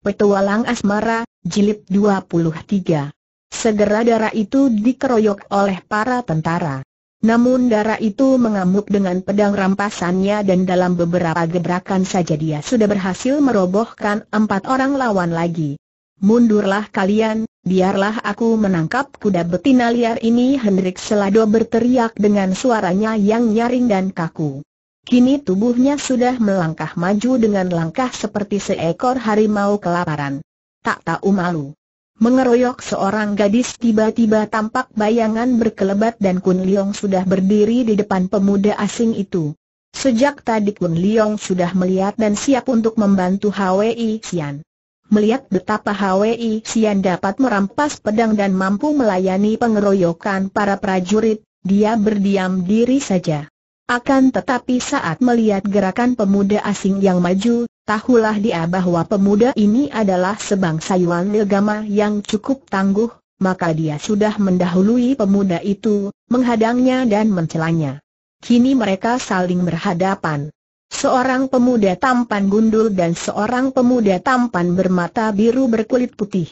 Petualang Asmara, Jilid 23. Segera darah itu dikeroyok oleh para tentara. Namun darah itu mengamuk dengan pedang rampasannya dan dalam beberapa gebrakan saja dia sudah berhasil merobohkan empat orang lawan lagi. Mundurlah kalian, biarlah aku menangkap kuda betina liar ini Hendrik Selado berteriak dengan suaranya yang nyaring dan kaku. Kini tubuhnya sudah melangkah maju dengan langkah seperti seekor harimau kelaparan. Tak tahu malu. Mengeroyok seorang gadis tiba-tiba tampak bayangan berkelebat dan Kun Liong sudah berdiri di depan pemuda asing itu. Sejak tadi Kun Liong sudah melihat dan siap untuk membantu Hwi Xian. Melihat betapa Hwi Xian dapat merampas pedang dan mampu melayani pengeroyokan para prajurit, dia berdiam diri saja. Akan tetapi saat melihat gerakan pemuda asing yang maju, tahulah dia bahwa pemuda ini adalah sebangsa Yuan Legama yang cukup tangguh, maka dia sudah mendahului pemuda itu, menghadangnya dan mencelanya. Kini mereka saling berhadapan. Seorang pemuda tampan gundul dan seorang pemuda tampan bermata biru berkulit putih.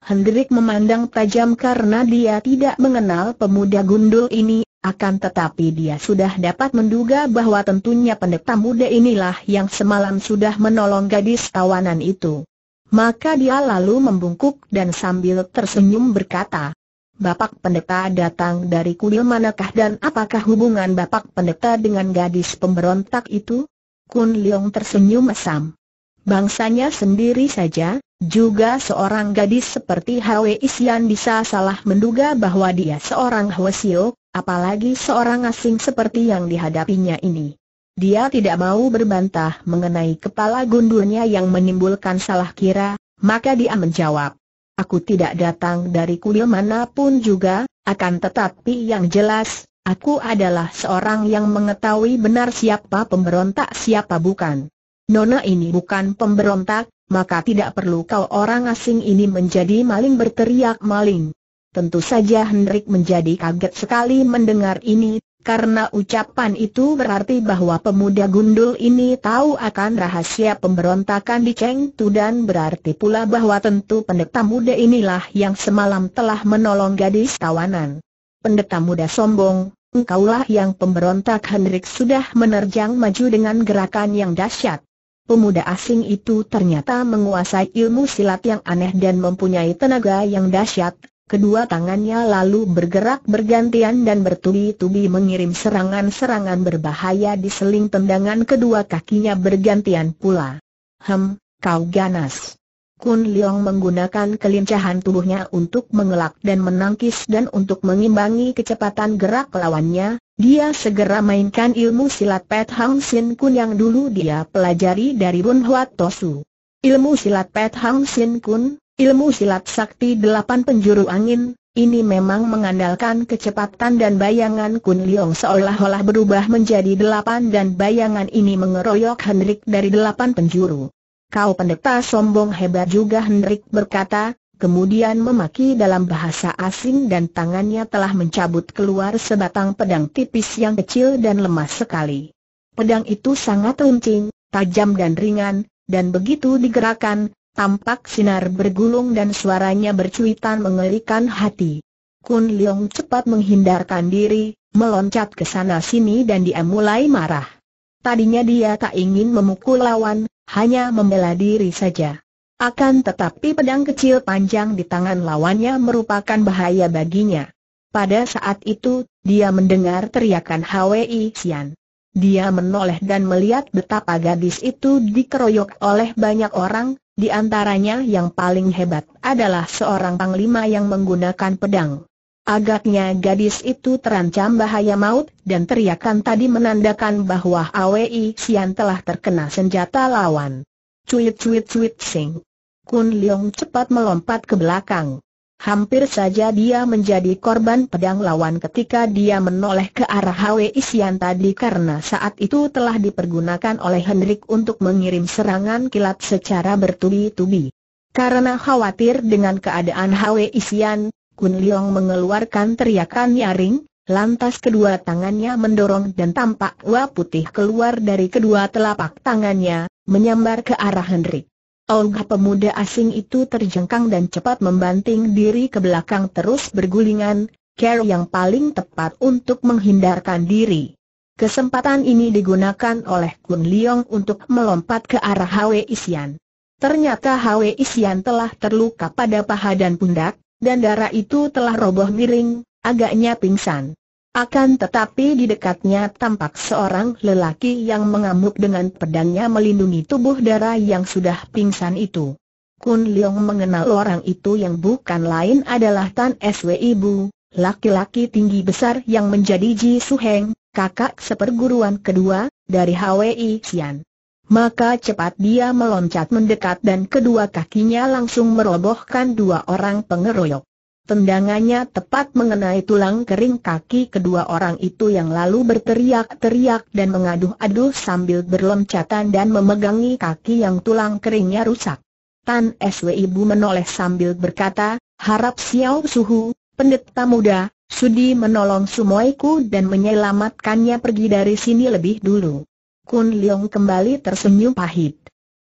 Hendrik memandang tajam karena dia tidak mengenal pemuda gundul ini akan tetapi dia sudah dapat menduga bahwa tentunya pendeta muda inilah yang semalam sudah menolong gadis tawanan itu. Maka dia lalu membungkuk dan sambil tersenyum berkata, Bapak pendeta datang dari kuil manakah dan apakah hubungan Bapak pendeta dengan gadis pemberontak itu? Kun Leong tersenyum mesam. Bangsanya sendiri saja, juga seorang gadis seperti Hwe Isian bisa salah menduga bahwa dia seorang Siok? apalagi seorang asing seperti yang dihadapinya ini. Dia tidak mau berbantah mengenai kepala gundulnya yang menimbulkan salah kira, maka dia menjawab, Aku tidak datang dari kuil manapun juga, akan tetapi yang jelas, aku adalah seorang yang mengetahui benar siapa pemberontak siapa bukan. Nona ini bukan pemberontak, maka tidak perlu kau orang asing ini menjadi maling berteriak maling. Tentu saja Hendrik menjadi kaget sekali mendengar ini, karena ucapan itu berarti bahwa pemuda gundul ini tahu akan rahasia pemberontakan di Cheng dan berarti pula bahwa tentu pendeta muda inilah yang semalam telah menolong gadis tawanan. Pendeta muda sombong, engkaulah yang pemberontak Hendrik sudah menerjang maju dengan gerakan yang dahsyat. Pemuda asing itu ternyata menguasai ilmu silat yang aneh dan mempunyai tenaga yang dahsyat, Kedua tangannya lalu bergerak bergantian dan bertubi-tubi mengirim serangan-serangan berbahaya di seling tendangan kedua kakinya bergantian pula. Hem, kau ganas. Kun Leong menggunakan kelincahan tubuhnya untuk mengelak dan menangkis dan untuk mengimbangi kecepatan gerak lawannya, dia segera mainkan ilmu silat Pet Hang Sin Kun yang dulu dia pelajari dari Bun Huat Tosu. Ilmu silat Pet Hang Sin Kun, Ilmu silat sakti delapan penjuru angin, ini memang mengandalkan kecepatan dan bayangan Kun Liong seolah-olah berubah menjadi delapan dan bayangan ini mengeroyok Hendrik dari delapan penjuru. Kau pendeta sombong hebat juga Hendrik berkata, kemudian memaki dalam bahasa asing dan tangannya telah mencabut keluar sebatang pedang tipis yang kecil dan lemah sekali. Pedang itu sangat runcing, tajam dan ringan, dan begitu digerakkan, tampak sinar bergulung dan suaranya bercuitan mengerikan hati. Kun Leong cepat menghindarkan diri, meloncat ke sana sini dan dia mulai marah. Tadinya dia tak ingin memukul lawan, hanya membela diri saja. Akan tetapi pedang kecil panjang di tangan lawannya merupakan bahaya baginya. Pada saat itu, dia mendengar teriakan Hwi Xian. Dia menoleh dan melihat betapa gadis itu dikeroyok oleh banyak orang, di antaranya yang paling hebat adalah seorang panglima yang menggunakan pedang. Agaknya gadis itu terancam bahaya maut dan teriakan tadi menandakan bahwa Awei Sian telah terkena senjata lawan. Cuit cuit cuit sing. Kun Leong cepat melompat ke belakang. Hampir saja dia menjadi korban pedang lawan ketika dia menoleh ke arah Hwe Isian tadi karena saat itu telah dipergunakan oleh Hendrik untuk mengirim serangan kilat secara bertubi-tubi. Karena khawatir dengan keadaan Hwe Isian, Kun Leong mengeluarkan teriakan nyaring, lantas kedua tangannya mendorong dan tampak wah putih keluar dari kedua telapak tangannya, menyambar ke arah Hendrik. Olga pemuda asing itu terjengkang dan cepat membanting diri ke belakang terus bergulingan, cara yang paling tepat untuk menghindarkan diri. Kesempatan ini digunakan oleh Kun Leong untuk melompat ke arah Hwe Isian. Ternyata Hwe Isian telah terluka pada paha dan pundak, dan darah itu telah roboh miring, agaknya pingsan. Akan tetapi di dekatnya tampak seorang lelaki yang mengamuk dengan pedangnya melindungi tubuh darah yang sudah pingsan itu. Kun Leong mengenal orang itu yang bukan lain adalah Tan Swi Ibu, laki-laki tinggi besar yang menjadi Ji Su Heng, kakak seperguruan kedua, dari HWI Xian. Maka cepat dia meloncat mendekat dan kedua kakinya langsung merobohkan dua orang pengeroyok. Tendangannya tepat mengenai tulang kering kaki kedua orang itu yang lalu berteriak-teriak dan mengaduh-aduh sambil berloncatan dan memegangi kaki yang tulang keringnya rusak. Tan Sw Ibu menoleh sambil berkata, harap Xiao Suhu, pendeta muda, sudi menolong sumoiku dan menyelamatkannya pergi dari sini lebih dulu. Kun Leong kembali tersenyum pahit.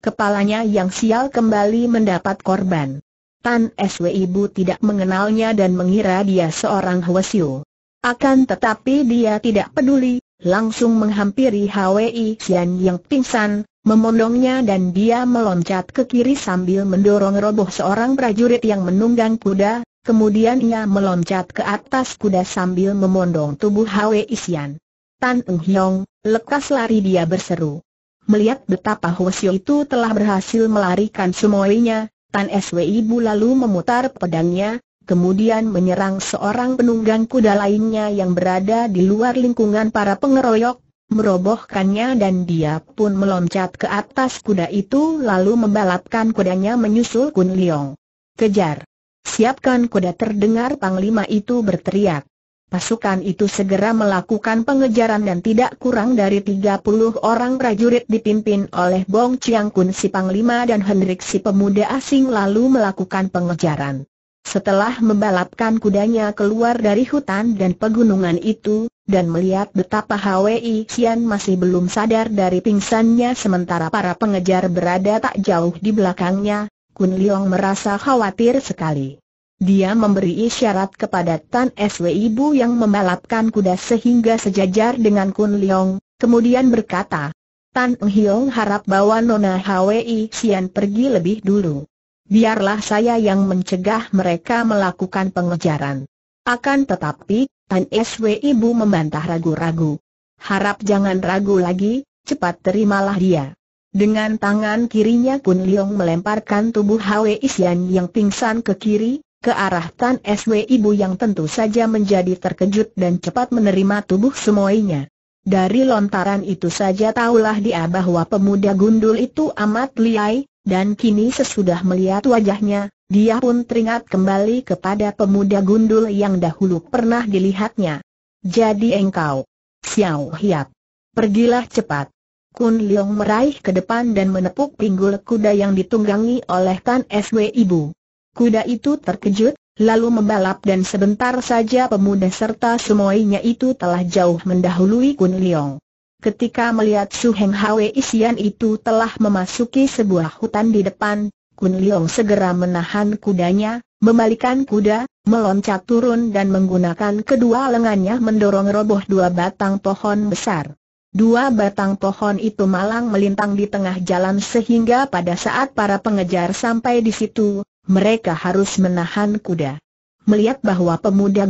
Kepalanya yang sial kembali mendapat korban. Tan Sw Ibu tidak mengenalnya dan mengira dia seorang Hwasio. Akan tetapi dia tidak peduli, langsung menghampiri Hwi Xian yang pingsan, memondongnya dan dia meloncat ke kiri sambil mendorong roboh seorang prajurit yang menunggang kuda, kemudian ia meloncat ke atas kuda sambil memondong tubuh Hwi Xian. Tan Eng Hiong, lekas lari dia berseru. Melihat betapa Hwasyo itu telah berhasil melarikan semuanya, Tan Swi Bu lalu memutar pedangnya, kemudian menyerang seorang penunggang kuda lainnya yang berada di luar lingkungan para pengeroyok, merobohkannya dan dia pun meloncat ke atas kuda itu lalu membalapkan kudanya menyusul Kun Leong. Kejar! Siapkan kuda terdengar Panglima itu berteriak. Pasukan itu segera melakukan pengejaran dan tidak kurang dari 30 orang prajurit dipimpin oleh Bong Chiang Kun si Panglima dan Hendrik si pemuda asing lalu melakukan pengejaran. Setelah membalapkan kudanya keluar dari hutan dan pegunungan itu, dan melihat betapa Hwi Xian masih belum sadar dari pingsannya sementara para pengejar berada tak jauh di belakangnya, Kun Leong merasa khawatir sekali. Dia memberi isyarat kepada Tan SW Ibu yang membalapkan kuda sehingga sejajar dengan Kun Leong, kemudian berkata, Tan Eng Hiong harap bawa Nona Hwi Sian pergi lebih dulu. Biarlah saya yang mencegah mereka melakukan pengejaran. Akan tetapi, Tan SW Ibu membantah ragu-ragu. Harap jangan ragu lagi, cepat terimalah dia. Dengan tangan kirinya Kun Leong melemparkan tubuh Hwi Sian yang pingsan ke kiri, ke arah Tan SW Ibu yang tentu saja menjadi terkejut dan cepat menerima tubuh semuanya. Dari lontaran itu saja tahulah dia bahwa pemuda gundul itu amat liai, dan kini sesudah melihat wajahnya, dia pun teringat kembali kepada pemuda gundul yang dahulu pernah dilihatnya. Jadi engkau, Xiao Hiap, pergilah cepat. Kun Leong meraih ke depan dan menepuk pinggul kuda yang ditunggangi oleh Tan SW Ibu. Kuda itu terkejut, lalu membalap dan sebentar saja pemuda serta semuanya itu telah jauh mendahului Kun Leong. Ketika melihat Su Heng Hwe Isian itu telah memasuki sebuah hutan di depan, Kun Leong segera menahan kudanya, membalikan kuda, meloncat turun dan menggunakan kedua lengannya mendorong roboh dua batang pohon besar. Dua batang pohon itu malang melintang di tengah jalan sehingga pada saat para pengejar sampai di situ, mereka harus menahan kuda. Melihat bahwa pemuda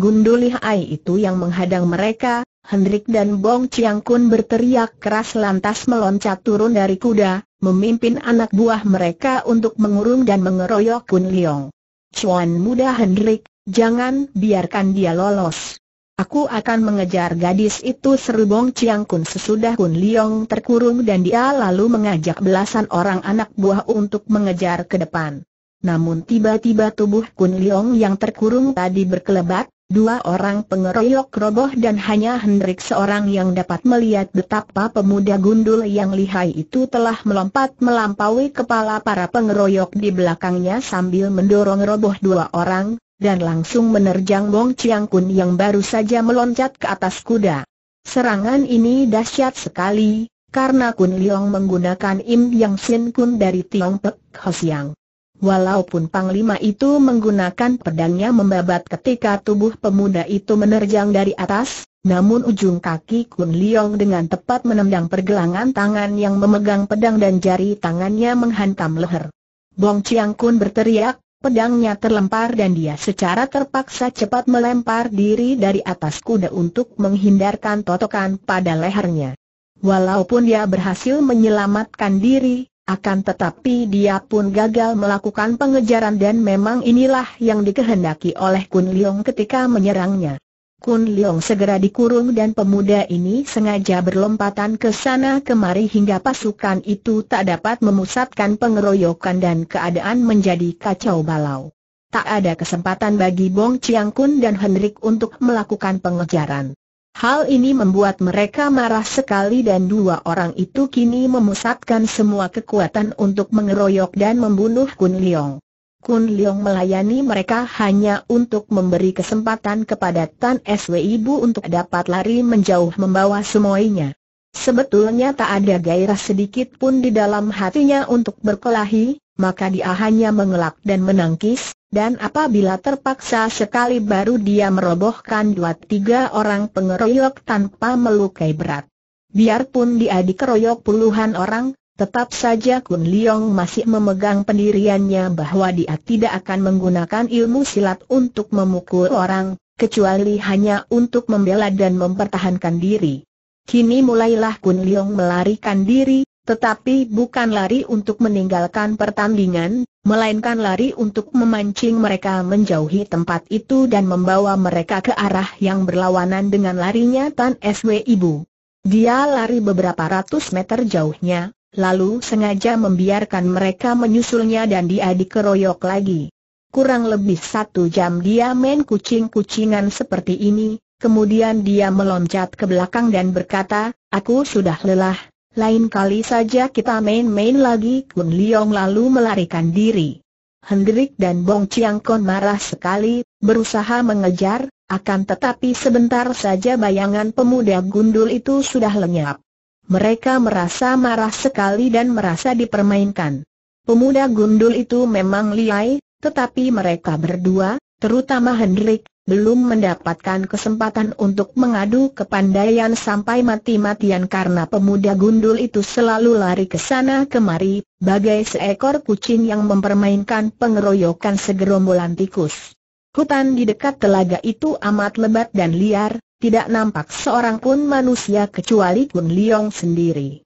Ai itu yang menghadang mereka, Hendrik dan Bong Chiang Kun berteriak keras lantas meloncat turun dari kuda, memimpin anak buah mereka untuk mengurung dan mengeroyok Kun Liong. Cuan muda Hendrik, jangan biarkan dia lolos. Aku akan mengejar gadis itu seru Bong Chiang Kun sesudah Kun Liong terkurung dan dia lalu mengajak belasan orang anak buah untuk mengejar ke depan. Namun tiba-tiba tubuh Kun Leong yang terkurung tadi berkelebat, dua orang pengeroyok roboh dan hanya Hendrik seorang yang dapat melihat betapa pemuda gundul yang lihai itu telah melompat melampaui kepala para pengeroyok di belakangnya sambil mendorong roboh dua orang, dan langsung menerjang Wong Chiang Kun yang baru saja meloncat ke atas kuda. Serangan ini dahsyat sekali, karena Kun Leong menggunakan Im Yang Sin Kun dari Pek Hosiang. Walaupun Panglima itu menggunakan pedangnya membabat ketika tubuh pemuda itu menerjang dari atas, namun ujung kaki Kun Liong dengan tepat menendang pergelangan tangan yang memegang pedang dan jari tangannya menghantam leher. Bong Chiang Kun berteriak, pedangnya terlempar dan dia secara terpaksa cepat melempar diri dari atas kuda untuk menghindarkan totokan pada lehernya. Walaupun dia berhasil menyelamatkan diri, akan tetapi dia pun gagal melakukan pengejaran dan memang inilah yang dikehendaki oleh Kun Leong ketika menyerangnya. Kun Leong segera dikurung dan pemuda ini sengaja berlompatan ke sana kemari hingga pasukan itu tak dapat memusatkan pengeroyokan dan keadaan menjadi kacau balau. Tak ada kesempatan bagi Bong Chiang Kun dan Hendrik untuk melakukan pengejaran. Hal ini membuat mereka marah sekali dan dua orang itu kini memusatkan semua kekuatan untuk mengeroyok dan membunuh Kun Leong. Kun Leong melayani mereka hanya untuk memberi kesempatan kepada Tan SW Ibu untuk dapat lari menjauh membawa semuanya. Sebetulnya tak ada gairah sedikit pun di dalam hatinya untuk berkelahi, maka dia hanya mengelak dan menangkis, dan apabila terpaksa sekali baru dia merobohkan dua tiga orang pengeroyok tanpa melukai berat. Biarpun dia dikeroyok puluhan orang, tetap saja Kun Liong masih memegang pendiriannya bahwa dia tidak akan menggunakan ilmu silat untuk memukul orang, kecuali hanya untuk membela dan mempertahankan diri. Kini mulailah Kun Liong melarikan diri, tetapi bukan lari untuk meninggalkan pertandingan, melainkan lari untuk memancing mereka menjauhi tempat itu dan membawa mereka ke arah yang berlawanan dengan larinya Tan SW Ibu. Dia lari beberapa ratus meter jauhnya, lalu sengaja membiarkan mereka menyusulnya dan dia dikeroyok lagi. Kurang lebih satu jam dia main kucing-kucingan seperti ini, kemudian dia meloncat ke belakang dan berkata, aku sudah lelah, lain kali saja kita main-main lagi Kun Liong lalu melarikan diri. Hendrik dan Bong Chiang Kon marah sekali, berusaha mengejar, akan tetapi sebentar saja bayangan pemuda gundul itu sudah lenyap. Mereka merasa marah sekali dan merasa dipermainkan. Pemuda gundul itu memang liai, tetapi mereka berdua, terutama Hendrik, belum mendapatkan kesempatan untuk mengadu ke kepandaian sampai mati-matian karena pemuda gundul itu selalu lari ke sana kemari, bagai seekor kucing yang mempermainkan pengeroyokan segerombolan tikus. Hutan di dekat telaga itu amat lebat dan liar, tidak nampak seorang pun manusia kecuali Kun Liong sendiri.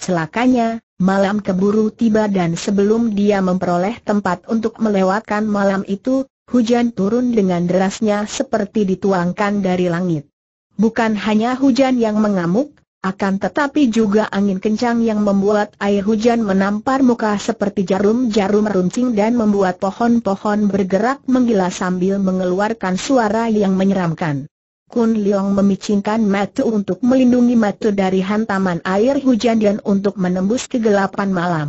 Celakanya, malam keburu tiba dan sebelum dia memperoleh tempat untuk melewatkan malam itu, Hujan turun dengan derasnya seperti dituangkan dari langit. Bukan hanya hujan yang mengamuk, akan tetapi juga angin kencang yang membuat air hujan menampar muka seperti jarum-jarum runcing dan membuat pohon-pohon bergerak menggila sambil mengeluarkan suara yang menyeramkan. Kun Leong memicingkan mata untuk melindungi mata dari hantaman air hujan dan untuk menembus kegelapan malam.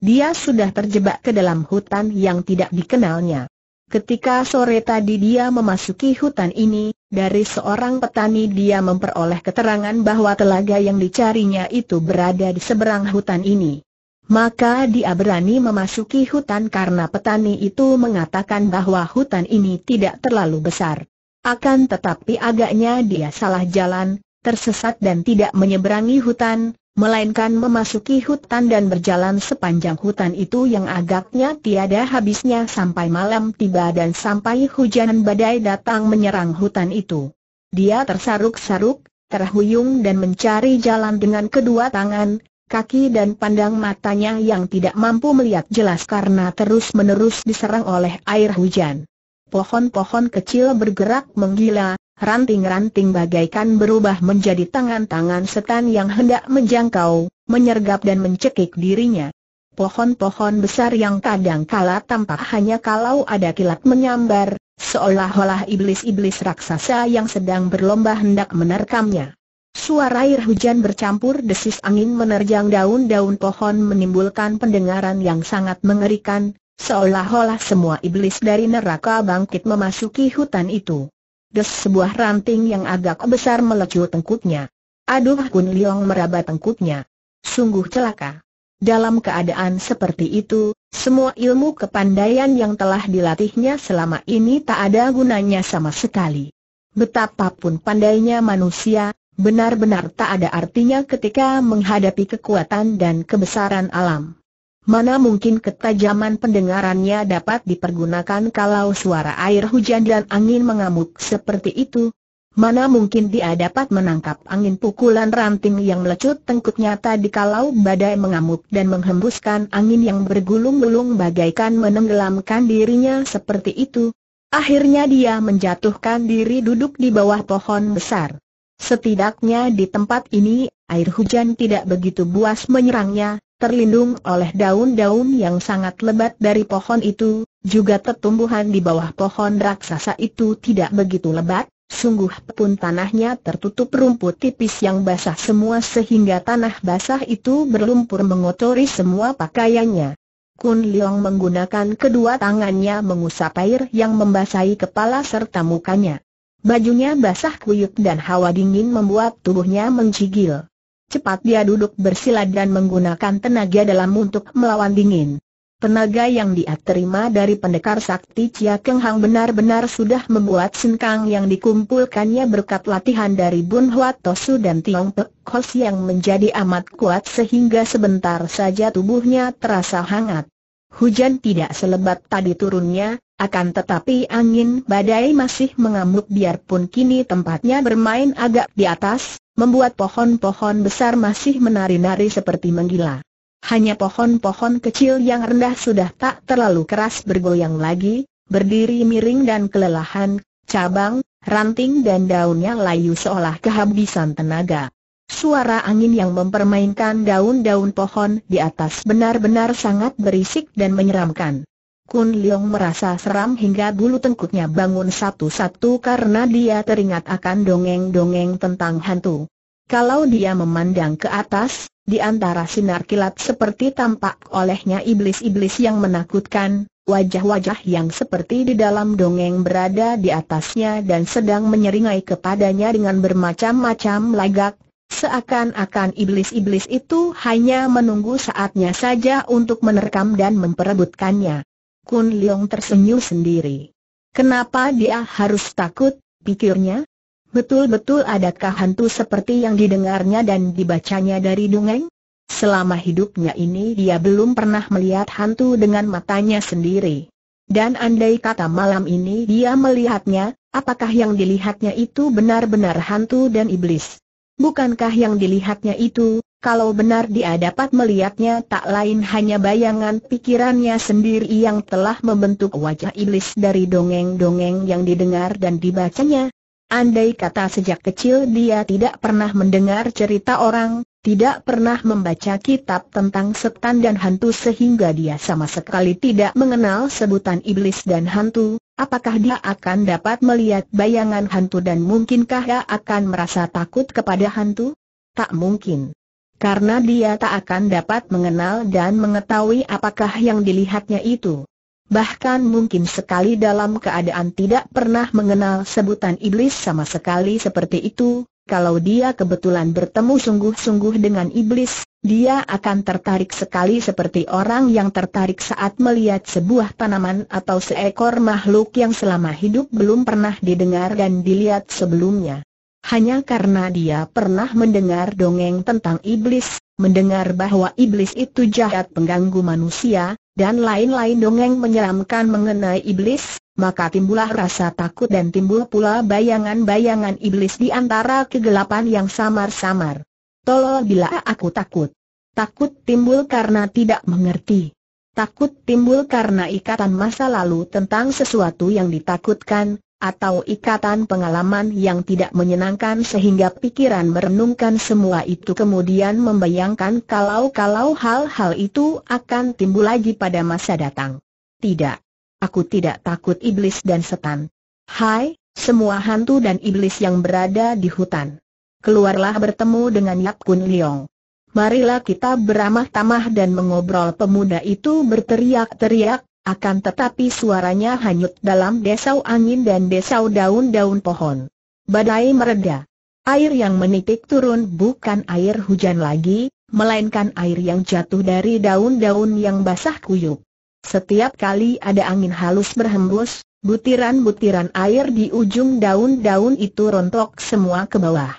Dia sudah terjebak ke dalam hutan yang tidak dikenalnya. Ketika sore tadi dia memasuki hutan ini, dari seorang petani dia memperoleh keterangan bahwa telaga yang dicarinya itu berada di seberang hutan ini. Maka dia berani memasuki hutan karena petani itu mengatakan bahwa hutan ini tidak terlalu besar. Akan tetapi agaknya dia salah jalan, tersesat dan tidak menyeberangi hutan, melainkan memasuki hutan dan berjalan sepanjang hutan itu yang agaknya tiada habisnya sampai malam tiba dan sampai hujan badai datang menyerang hutan itu. Dia tersaruk-saruk, terhuyung dan mencari jalan dengan kedua tangan, kaki dan pandang matanya yang tidak mampu melihat jelas karena terus-menerus diserang oleh air hujan. Pohon-pohon kecil bergerak menggila, ranting-ranting bagaikan berubah menjadi tangan-tangan setan yang hendak menjangkau, menyergap dan mencekik dirinya. Pohon-pohon besar yang kadang kala tampak hanya kalau ada kilat menyambar, seolah-olah iblis-iblis raksasa yang sedang berlomba hendak menerkamnya. Suara air hujan bercampur desis angin menerjang daun-daun pohon menimbulkan pendengaran yang sangat mengerikan, seolah-olah semua iblis dari neraka bangkit memasuki hutan itu. Des sebuah ranting yang agak besar melecut tengkuknya. Aduh Kun Liong meraba tengkuknya. Sungguh celaka. Dalam keadaan seperti itu, semua ilmu kepandaian yang telah dilatihnya selama ini tak ada gunanya sama sekali. Betapapun pandainya manusia, benar-benar tak ada artinya ketika menghadapi kekuatan dan kebesaran alam. Mana mungkin ketajaman pendengarannya dapat dipergunakan kalau suara air hujan dan angin mengamuk seperti itu? Mana mungkin dia dapat menangkap angin pukulan ranting yang melecut tengkuknya tadi kalau badai mengamuk dan menghembuskan angin yang bergulung-gulung bagaikan menenggelamkan dirinya seperti itu? Akhirnya dia menjatuhkan diri duduk di bawah pohon besar. Setidaknya di tempat ini, air hujan tidak begitu buas menyerangnya, terlindung oleh daun-daun yang sangat lebat dari pohon itu, juga tertumbuhan di bawah pohon raksasa itu tidak begitu lebat, sungguh pun tanahnya tertutup rumput tipis yang basah semua sehingga tanah basah itu berlumpur mengotori semua pakaiannya. Kun Leong menggunakan kedua tangannya mengusap air yang membasahi kepala serta mukanya. Bajunya basah kuyup dan hawa dingin membuat tubuhnya menjigil. Cepat dia duduk bersila dan menggunakan tenaga dalam untuk melawan dingin. Tenaga yang dia terima dari pendekar sakti Chia Keng Hang benar-benar sudah membuat senkang yang dikumpulkannya berkat latihan dari Bun Hua Tosu dan Tiong Pek Kos yang menjadi amat kuat sehingga sebentar saja tubuhnya terasa hangat. Hujan tidak selebat tadi turunnya, akan tetapi angin badai masih mengamuk biarpun kini tempatnya bermain agak di atas, membuat pohon-pohon besar masih menari-nari seperti menggila. Hanya pohon-pohon kecil yang rendah sudah tak terlalu keras bergoyang lagi, berdiri miring dan kelelahan, cabang, ranting dan daunnya layu seolah kehabisan tenaga. Suara angin yang mempermainkan daun-daun pohon di atas benar-benar sangat berisik dan menyeramkan. Kun Leong merasa seram hingga bulu tengkuknya bangun satu-satu karena dia teringat akan dongeng-dongeng tentang hantu. Kalau dia memandang ke atas, di antara sinar kilat seperti tampak olehnya iblis-iblis yang menakutkan, wajah-wajah yang seperti di dalam dongeng berada di atasnya dan sedang menyeringai kepadanya dengan bermacam-macam lagak, Seakan-akan iblis-iblis itu hanya menunggu saatnya saja untuk menerkam dan memperebutkannya. Kun Leong tersenyum sendiri. Kenapa dia harus takut, pikirnya? Betul-betul adakah hantu seperti yang didengarnya dan dibacanya dari dungeng? Selama hidupnya ini dia belum pernah melihat hantu dengan matanya sendiri. Dan andai kata malam ini dia melihatnya, apakah yang dilihatnya itu benar-benar hantu dan iblis? Bukankah yang dilihatnya itu, kalau benar dia dapat melihatnya tak lain hanya bayangan pikirannya sendiri yang telah membentuk wajah iblis dari dongeng-dongeng yang didengar dan dibacanya. Andai kata sejak kecil dia tidak pernah mendengar cerita orang, tidak pernah membaca kitab tentang setan dan hantu sehingga dia sama sekali tidak mengenal sebutan iblis dan hantu, apakah dia akan dapat melihat bayangan hantu dan mungkinkah dia akan merasa takut kepada hantu? Tak mungkin karena dia tak akan dapat mengenal dan mengetahui apakah yang dilihatnya itu. Bahkan mungkin sekali dalam keadaan tidak pernah mengenal sebutan iblis sama sekali seperti itu, kalau dia kebetulan bertemu sungguh-sungguh dengan iblis, dia akan tertarik sekali seperti orang yang tertarik saat melihat sebuah tanaman atau seekor makhluk yang selama hidup belum pernah didengar dan dilihat sebelumnya. Hanya karena dia pernah mendengar dongeng tentang iblis, mendengar bahwa iblis itu jahat pengganggu manusia, dan lain-lain dongeng menyeramkan mengenai iblis, maka timbullah rasa takut dan timbul pula bayangan-bayangan iblis di antara kegelapan yang samar-samar. Tolol bila aku takut. Takut timbul karena tidak mengerti. Takut timbul karena ikatan masa lalu tentang sesuatu yang ditakutkan, atau ikatan pengalaman yang tidak menyenangkan sehingga pikiran merenungkan semua itu kemudian membayangkan kalau-kalau hal-hal itu akan timbul lagi pada masa datang. Tidak. Aku tidak takut iblis dan setan. Hai, semua hantu dan iblis yang berada di hutan. Keluarlah bertemu dengan Yap Kun Leong. Marilah kita beramah tamah dan mengobrol pemuda itu berteriak-teriak, akan tetapi suaranya hanyut dalam desau angin dan desau daun-daun pohon. Badai mereda. Air yang menitik turun bukan air hujan lagi, melainkan air yang jatuh dari daun-daun yang basah kuyup. Setiap kali ada angin halus berhembus, butiran-butiran air di ujung daun-daun itu rontok semua ke bawah.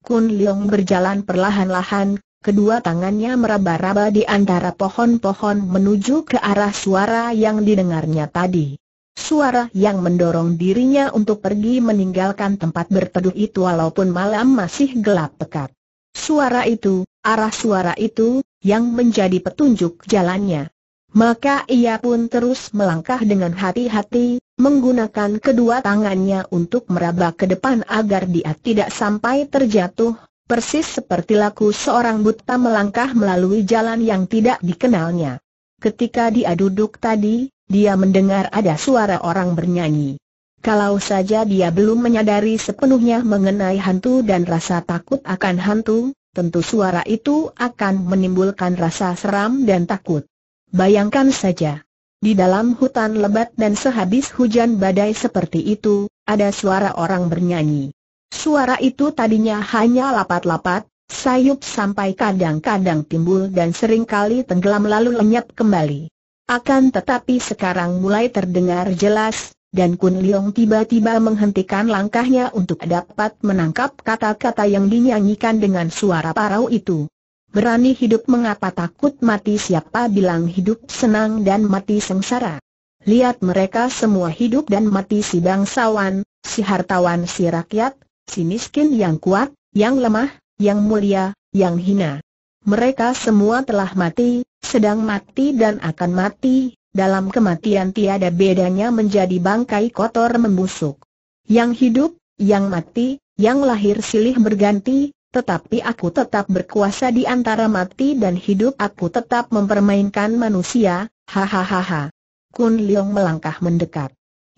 Kun Leong berjalan perlahan-lahan, kedua tangannya meraba-raba di antara pohon-pohon menuju ke arah suara yang didengarnya tadi. Suara yang mendorong dirinya untuk pergi meninggalkan tempat berteduh itu walaupun malam masih gelap pekat. Suara itu, arah suara itu, yang menjadi petunjuk jalannya. Maka ia pun terus melangkah dengan hati-hati, menggunakan kedua tangannya untuk meraba ke depan agar dia tidak sampai terjatuh, persis seperti laku seorang buta melangkah melalui jalan yang tidak dikenalnya. Ketika dia duduk tadi, dia mendengar ada suara orang bernyanyi. Kalau saja dia belum menyadari sepenuhnya mengenai hantu dan rasa takut akan hantu, tentu suara itu akan menimbulkan rasa seram dan takut. Bayangkan saja. Di dalam hutan lebat dan sehabis hujan badai seperti itu, ada suara orang bernyanyi. Suara itu tadinya hanya lapat-lapat, sayup sampai kadang-kadang timbul dan seringkali tenggelam lalu lenyap kembali. Akan tetapi sekarang mulai terdengar jelas, dan Kun Leong tiba-tiba menghentikan langkahnya untuk dapat menangkap kata-kata yang dinyanyikan dengan suara parau itu. Berani hidup mengapa takut mati siapa bilang hidup senang dan mati sengsara. Lihat mereka semua hidup dan mati si bangsawan, si hartawan si rakyat, si miskin yang kuat, yang lemah, yang mulia, yang hina. Mereka semua telah mati, sedang mati dan akan mati, dalam kematian tiada bedanya menjadi bangkai kotor membusuk. Yang hidup, yang mati, yang lahir silih berganti, tetapi aku tetap berkuasa di antara mati dan hidup aku tetap mempermainkan manusia, hahaha. Kun Leong melangkah mendekat.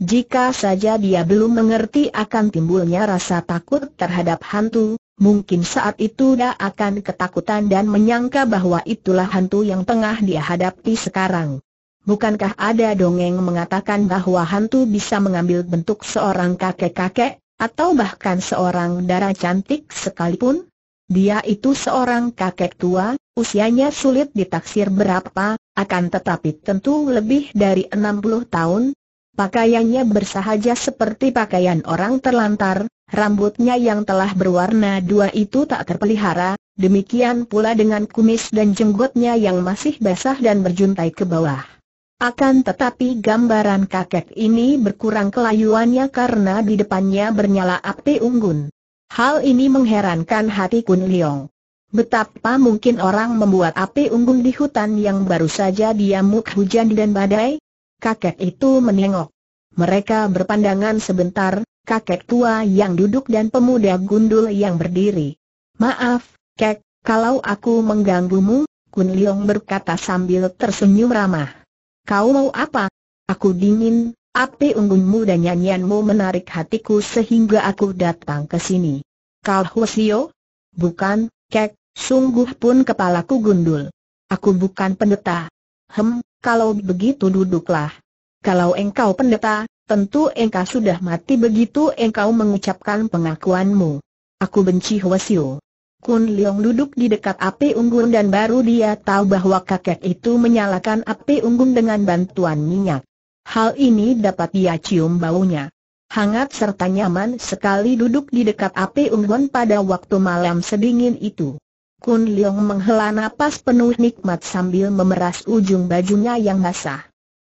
Jika saja dia belum mengerti akan timbulnya rasa takut terhadap hantu, mungkin saat itu dia akan ketakutan dan menyangka bahwa itulah hantu yang tengah dia hadapi sekarang. Bukankah ada dongeng mengatakan bahwa hantu bisa mengambil bentuk seorang kakek-kakek, atau bahkan seorang darah cantik sekalipun? Dia itu seorang kakek tua, usianya sulit ditaksir berapa, akan tetapi tentu lebih dari 60 tahun, Pakaiannya bersahaja seperti pakaian orang terlantar, rambutnya yang telah berwarna dua itu tak terpelihara, demikian pula dengan kumis dan jenggotnya yang masih basah dan berjuntai ke bawah. Akan tetapi gambaran kakek ini berkurang kelayuannya karena di depannya bernyala api unggun. Hal ini mengherankan hati Kun Liong. Betapa mungkin orang membuat api unggun di hutan yang baru saja diamuk hujan dan badai, kakek itu menengok. Mereka berpandangan sebentar, kakek tua yang duduk dan pemuda gundul yang berdiri. Maaf, kek, kalau aku mengganggumu, Kun Liong berkata sambil tersenyum ramah. Kau mau apa? Aku dingin, api unggunmu dan nyanyianmu menarik hatiku sehingga aku datang ke sini. Kalhusio? Bukan, kek, sungguh pun kepalaku gundul. Aku bukan pendeta. Hem, kalau begitu duduklah. Kalau engkau pendeta, tentu engkau sudah mati begitu engkau mengucapkan pengakuanmu. Aku benci Hwasio. Kun Leong duduk di dekat api unggun dan baru dia tahu bahwa kakek itu menyalakan api unggun dengan bantuan minyak. Hal ini dapat dia cium baunya. Hangat serta nyaman sekali duduk di dekat api unggun pada waktu malam sedingin itu. Kun Liang menghela napas penuh nikmat sambil memeras ujung bajunya yang basah.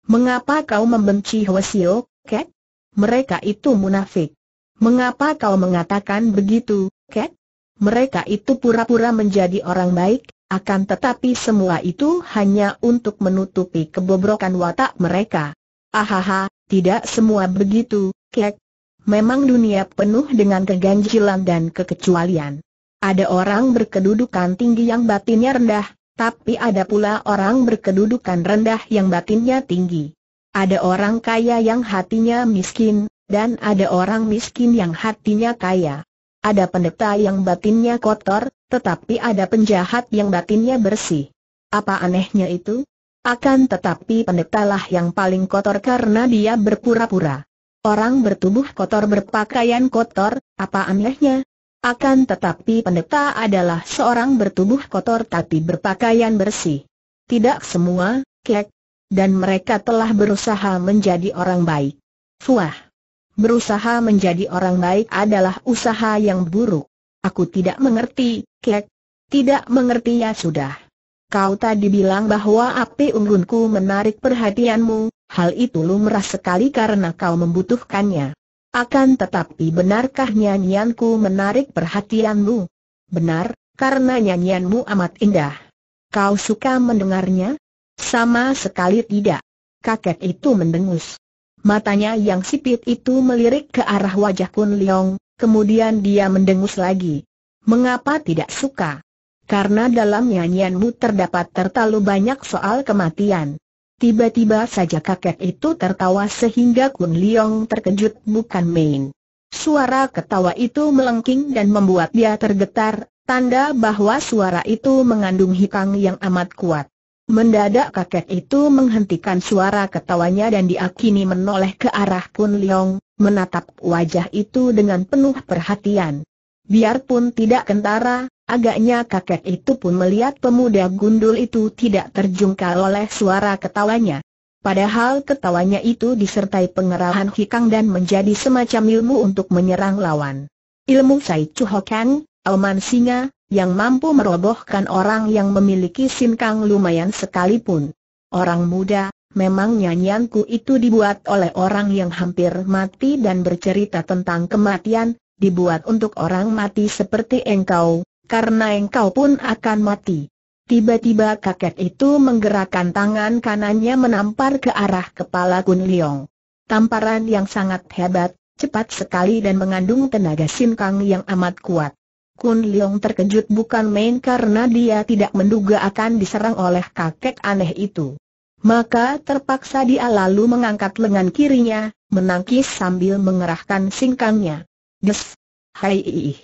Mengapa kau membenci Hwasio, kek? Mereka itu munafik. Mengapa kau mengatakan begitu, kek? Mereka itu pura-pura menjadi orang baik, akan tetapi semua itu hanya untuk menutupi kebobrokan watak mereka. Ahaha, tidak semua begitu, kek. Memang dunia penuh dengan keganjilan dan kekecualian. Ada orang berkedudukan tinggi yang batinnya rendah, tapi ada pula orang berkedudukan rendah yang batinnya tinggi. Ada orang kaya yang hatinya miskin, dan ada orang miskin yang hatinya kaya. Ada pendeta yang batinnya kotor, tetapi ada penjahat yang batinnya bersih. Apa anehnya itu? Akan tetapi lah yang paling kotor karena dia berpura-pura. Orang bertubuh kotor berpakaian kotor, apa anehnya? Akan tetapi pendeta adalah seorang bertubuh kotor tapi berpakaian bersih. Tidak semua, kek. Dan mereka telah berusaha menjadi orang baik. Fuah. Berusaha menjadi orang baik adalah usaha yang buruk. Aku tidak mengerti, kek. Tidak mengerti ya sudah. Kau tadi bilang bahwa api unggunku menarik perhatianmu, hal itu lumrah sekali karena kau membutuhkannya. Akan tetapi benarkah nyanyianku menarik perhatianmu? Benar, karena nyanyianmu amat indah. Kau suka mendengarnya? Sama sekali tidak. Kakek itu mendengus. Matanya yang sipit itu melirik ke arah wajah Kun Leong, kemudian dia mendengus lagi. Mengapa tidak suka? Karena dalam nyanyianmu terdapat terlalu banyak soal kematian. Tiba-tiba saja kakek itu tertawa sehingga Kun Liong terkejut bukan main. Suara ketawa itu melengking dan membuat dia tergetar, tanda bahwa suara itu mengandung hikang yang amat kuat. Mendadak kakek itu menghentikan suara ketawanya dan diakini menoleh ke arah Kun Liong, menatap wajah itu dengan penuh perhatian. Biarpun tidak kentara, Agaknya kakek itu pun melihat pemuda gundul itu tidak terjungkal oleh suara ketawanya. Padahal ketawanya itu disertai pengerahan hikang dan menjadi semacam ilmu untuk menyerang lawan. Ilmu Sai Chu Hokan, Auman Singa, yang mampu merobohkan orang yang memiliki sinkang lumayan sekalipun. Orang muda, memang nyanyianku itu dibuat oleh orang yang hampir mati dan bercerita tentang kematian, dibuat untuk orang mati seperti engkau, karena engkau pun akan mati. Tiba-tiba kakek itu menggerakkan tangan kanannya menampar ke arah kepala Kun Leong. Tamparan yang sangat hebat, cepat sekali dan mengandung tenaga sinkang yang amat kuat. Kun Leong terkejut bukan main karena dia tidak menduga akan diserang oleh kakek aneh itu. Maka terpaksa dia lalu mengangkat lengan kirinya, menangkis sambil mengerahkan singkangnya. Des! Hai ih!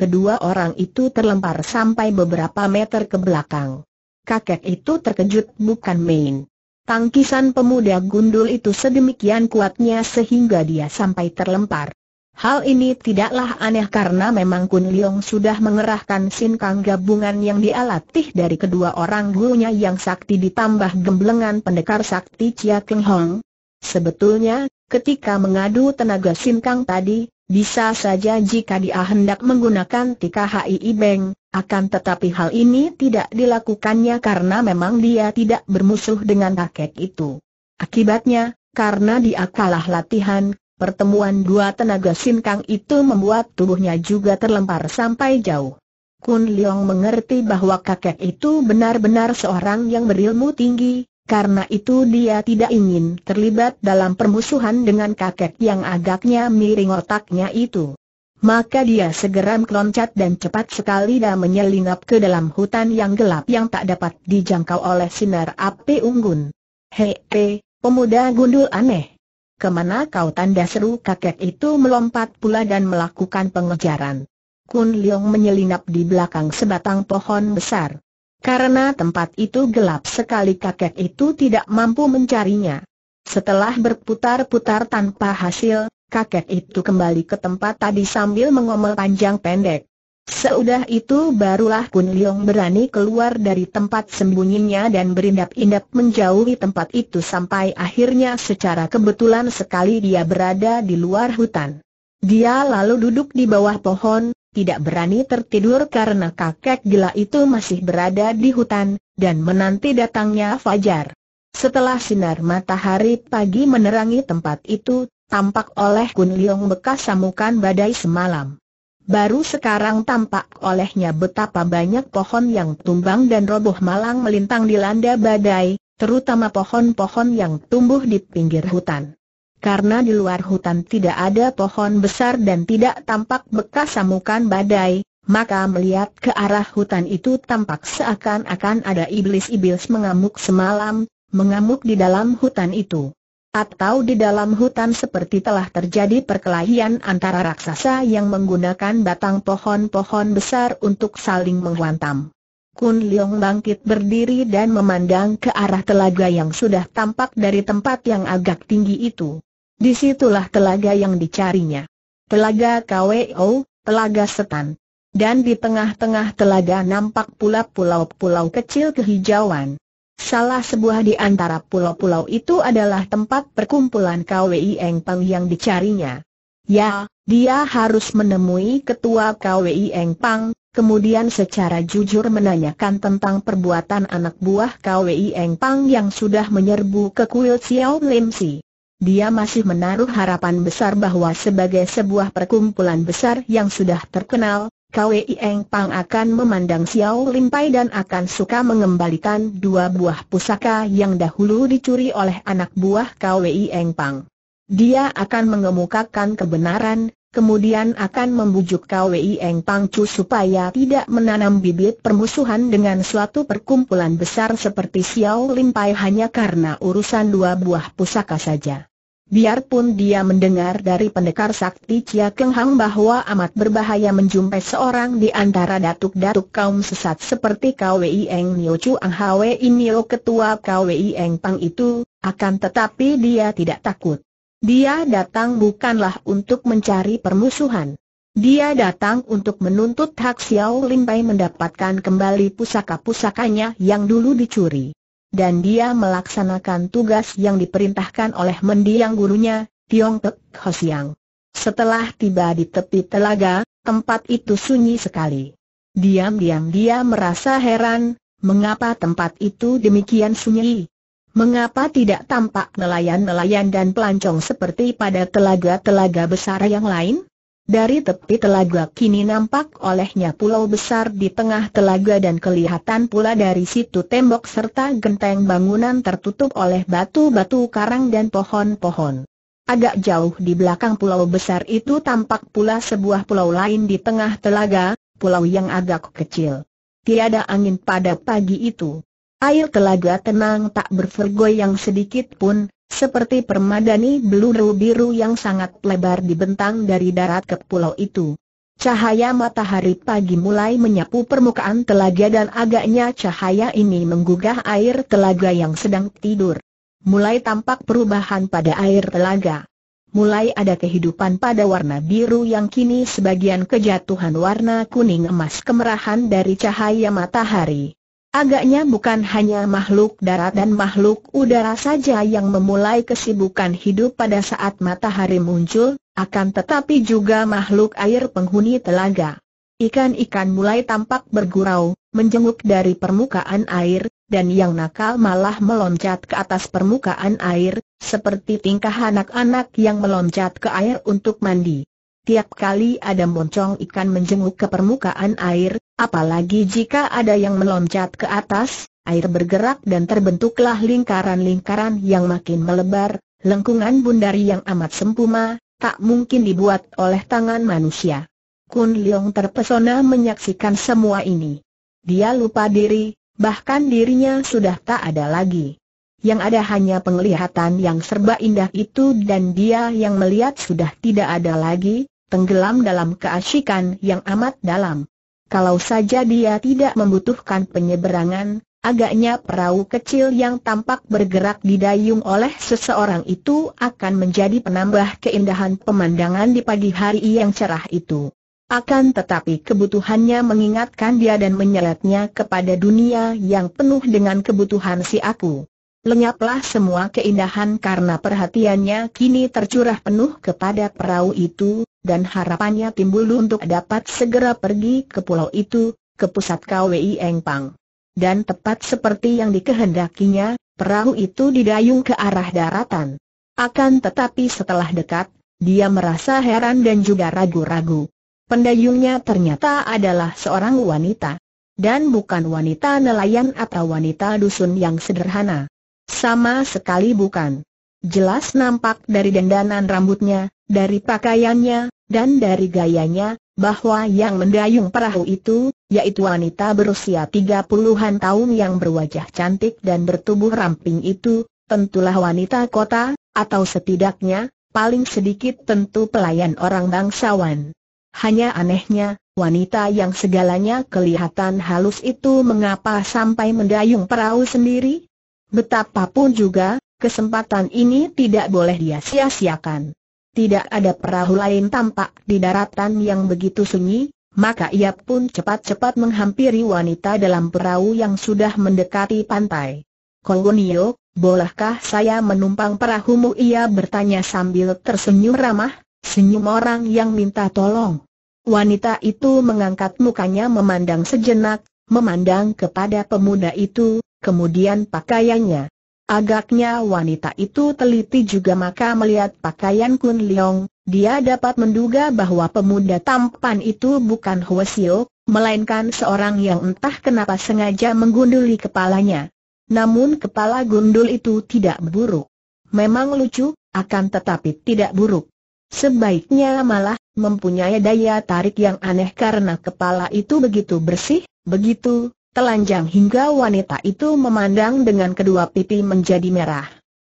kedua orang itu terlempar sampai beberapa meter ke belakang. Kakek itu terkejut bukan main. Tangkisan pemuda gundul itu sedemikian kuatnya sehingga dia sampai terlempar. Hal ini tidaklah aneh karena memang Kun Leong sudah mengerahkan sinkang gabungan yang dialatih dari kedua orang gurunya yang sakti ditambah gemblengan pendekar sakti Chia Keng Hong. Sebetulnya, ketika mengadu tenaga sinkang tadi, bisa saja jika dia hendak menggunakan TKHI Beng, akan tetapi hal ini tidak dilakukannya karena memang dia tidak bermusuh dengan kakek itu. Akibatnya, karena dia kalah latihan, pertemuan dua tenaga sinkang itu membuat tubuhnya juga terlempar sampai jauh. Kun Leong mengerti bahwa kakek itu benar-benar seorang yang berilmu tinggi, karena itu dia tidak ingin terlibat dalam permusuhan dengan kakek yang agaknya miring otaknya itu. Maka dia segera meloncat dan cepat sekali dan menyelinap ke dalam hutan yang gelap yang tak dapat dijangkau oleh sinar api unggun. Hei, pemuda gundul aneh. Kemana kau tanda seru kakek itu melompat pula dan melakukan pengejaran. Kun Leong menyelinap di belakang sebatang pohon besar. Karena tempat itu gelap sekali kakek itu tidak mampu mencarinya. Setelah berputar-putar tanpa hasil, kakek itu kembali ke tempat tadi sambil mengomel panjang pendek. Seudah itu barulah Kun Leong berani keluar dari tempat sembunyinya dan berindap-indap menjauhi tempat itu sampai akhirnya secara kebetulan sekali dia berada di luar hutan. Dia lalu duduk di bawah pohon, tidak berani tertidur karena kakek gila itu masih berada di hutan, dan menanti datangnya fajar. Setelah sinar matahari pagi menerangi tempat itu, tampak oleh Kun Liong bekas samukan badai semalam. Baru sekarang tampak olehnya betapa banyak pohon yang tumbang dan roboh malang melintang di landa badai, terutama pohon-pohon yang tumbuh di pinggir hutan karena di luar hutan tidak ada pohon besar dan tidak tampak bekas samukan badai, maka melihat ke arah hutan itu tampak seakan-akan ada iblis-iblis mengamuk semalam, mengamuk di dalam hutan itu. Atau di dalam hutan seperti telah terjadi perkelahian antara raksasa yang menggunakan batang pohon-pohon besar untuk saling menghantam. Kun Leong bangkit berdiri dan memandang ke arah telaga yang sudah tampak dari tempat yang agak tinggi itu. Disitulah telaga yang dicarinya. Telaga KWO, telaga setan. Dan di tengah-tengah telaga nampak pula pulau-pulau kecil kehijauan. Salah sebuah di antara pulau-pulau itu adalah tempat perkumpulan KWI Eng Pang yang dicarinya. Ya, dia harus menemui ketua KWI Eng Pang, kemudian secara jujur menanyakan tentang perbuatan anak buah KWI Eng Pang yang sudah menyerbu ke kuil Xiao Lim Si dia masih menaruh harapan besar bahwa sebagai sebuah perkumpulan besar yang sudah terkenal, KWI Eng Pang akan memandang Xiao Lim Pai dan akan suka mengembalikan dua buah pusaka yang dahulu dicuri oleh anak buah KWI Eng Pang. Dia akan mengemukakan kebenaran, kemudian akan membujuk KWI Eng Pang Chu supaya tidak menanam bibit permusuhan dengan suatu perkumpulan besar seperti Xiao Lim Pai hanya karena urusan dua buah pusaka saja. Biarpun dia mendengar dari pendekar sakti Chia Keng Hang bahwa amat berbahaya menjumpai seorang di antara datuk-datuk kaum sesat seperti KWI Eng Nio Chu Ang Hwe Nio Ketua KWI Eng Pang itu, akan tetapi dia tidak takut. Dia datang bukanlah untuk mencari permusuhan. Dia datang untuk menuntut hak Xiao Limpai mendapatkan kembali pusaka-pusakanya yang dulu dicuri dan dia melaksanakan tugas yang diperintahkan oleh mendiang gurunya, Tiong Tek Hosiang. Setelah tiba di tepi telaga, tempat itu sunyi sekali. Diam-diam dia merasa heran, mengapa tempat itu demikian sunyi? Mengapa tidak tampak nelayan-nelayan dan pelancong seperti pada telaga-telaga besar yang lain? Dari tepi telaga kini nampak olehnya pulau besar di tengah telaga dan kelihatan pula dari situ tembok serta genteng bangunan tertutup oleh batu-batu karang dan pohon-pohon. Agak jauh di belakang pulau besar itu tampak pula sebuah pulau lain di tengah telaga, pulau yang agak kecil. Tiada angin pada pagi itu. Air telaga tenang tak bervergoi yang sedikit pun, seperti permadani beluru biru yang sangat lebar dibentang dari darat ke pulau itu. Cahaya matahari pagi mulai menyapu permukaan telaga dan agaknya cahaya ini menggugah air telaga yang sedang tidur. Mulai tampak perubahan pada air telaga. Mulai ada kehidupan pada warna biru yang kini sebagian kejatuhan warna kuning emas kemerahan dari cahaya matahari. Agaknya bukan hanya makhluk darat dan makhluk udara saja yang memulai kesibukan hidup pada saat matahari muncul, akan tetapi juga makhluk air penghuni telaga. Ikan-ikan mulai tampak bergurau, menjenguk dari permukaan air, dan yang nakal malah meloncat ke atas permukaan air, seperti tingkah anak-anak yang meloncat ke air untuk mandi. Tiap kali ada moncong ikan menjenguk ke permukaan air, apalagi jika ada yang meloncat ke atas, air bergerak dan terbentuklah lingkaran-lingkaran yang makin melebar, lengkungan bundar yang amat sempurna, tak mungkin dibuat oleh tangan manusia. Kun Leong terpesona menyaksikan semua ini. Dia lupa diri, bahkan dirinya sudah tak ada lagi yang ada hanya penglihatan yang serba indah itu dan dia yang melihat sudah tidak ada lagi, tenggelam dalam keasyikan yang amat dalam. Kalau saja dia tidak membutuhkan penyeberangan, agaknya perahu kecil yang tampak bergerak didayung oleh seseorang itu akan menjadi penambah keindahan pemandangan di pagi hari yang cerah itu. Akan tetapi kebutuhannya mengingatkan dia dan menyeretnya kepada dunia yang penuh dengan kebutuhan si aku. Lenyaplah semua keindahan karena perhatiannya kini tercurah penuh kepada perahu itu, dan harapannya timbul untuk dapat segera pergi ke pulau itu, ke pusat KWI Engpang. Dan tepat seperti yang dikehendakinya, perahu itu didayung ke arah daratan. Akan tetapi setelah dekat, dia merasa heran dan juga ragu-ragu. Pendayungnya ternyata adalah seorang wanita. Dan bukan wanita nelayan atau wanita dusun yang sederhana. Sama sekali bukan. Jelas nampak dari dendanan rambutnya, dari pakaiannya, dan dari gayanya, bahwa yang mendayung perahu itu, yaitu wanita berusia tiga puluhan tahun yang berwajah cantik dan bertubuh ramping itu, tentulah wanita kota, atau setidaknya, paling sedikit tentu pelayan orang bangsawan. Hanya anehnya, wanita yang segalanya kelihatan halus itu mengapa sampai mendayung perahu sendiri? Betapapun juga, kesempatan ini tidak boleh dia sia-siakan. Tidak ada perahu lain tampak di daratan yang begitu sunyi, maka ia pun cepat-cepat menghampiri wanita dalam perahu yang sudah mendekati pantai. Kolonio, bolehkah saya menumpang perahumu? Ia bertanya sambil tersenyum ramah, senyum orang yang minta tolong. Wanita itu mengangkat mukanya memandang sejenak, memandang kepada pemuda itu, kemudian pakaiannya. Agaknya wanita itu teliti juga maka melihat pakaian Kun Leong, dia dapat menduga bahwa pemuda tampan itu bukan Hua Xiu, melainkan seorang yang entah kenapa sengaja menggunduli kepalanya. Namun kepala gundul itu tidak buruk. Memang lucu, akan tetapi tidak buruk. Sebaiknya malah mempunyai daya tarik yang aneh karena kepala itu begitu bersih, begitu Telanjang hingga wanita itu memandang dengan kedua pipi menjadi merah.